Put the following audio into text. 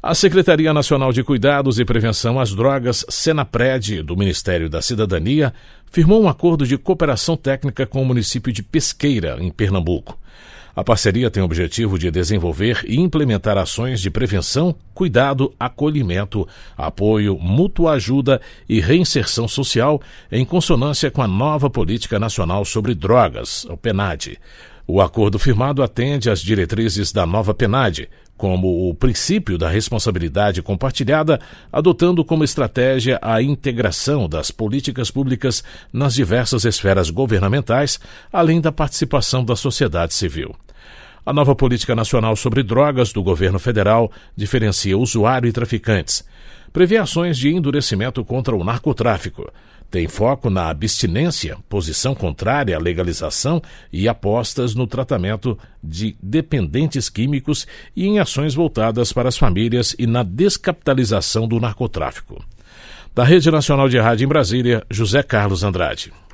A Secretaria Nacional de Cuidados e Prevenção às Drogas, Senapred, do Ministério da Cidadania, firmou um acordo de cooperação técnica com o município de Pesqueira, em Pernambuco. A parceria tem o objetivo de desenvolver e implementar ações de prevenção, cuidado, acolhimento, apoio, mútua ajuda e reinserção social em consonância com a nova Política Nacional sobre Drogas, o PENAD. O acordo firmado atende às diretrizes da nova PENAD, como o princípio da responsabilidade compartilhada, adotando como estratégia a integração das políticas públicas nas diversas esferas governamentais, além da participação da sociedade civil. A nova política nacional sobre drogas do governo federal diferencia usuário e traficantes prevê ações de endurecimento contra o narcotráfico. Tem foco na abstinência, posição contrária à legalização e apostas no tratamento de dependentes químicos e em ações voltadas para as famílias e na descapitalização do narcotráfico. Da Rede Nacional de Rádio em Brasília, José Carlos Andrade.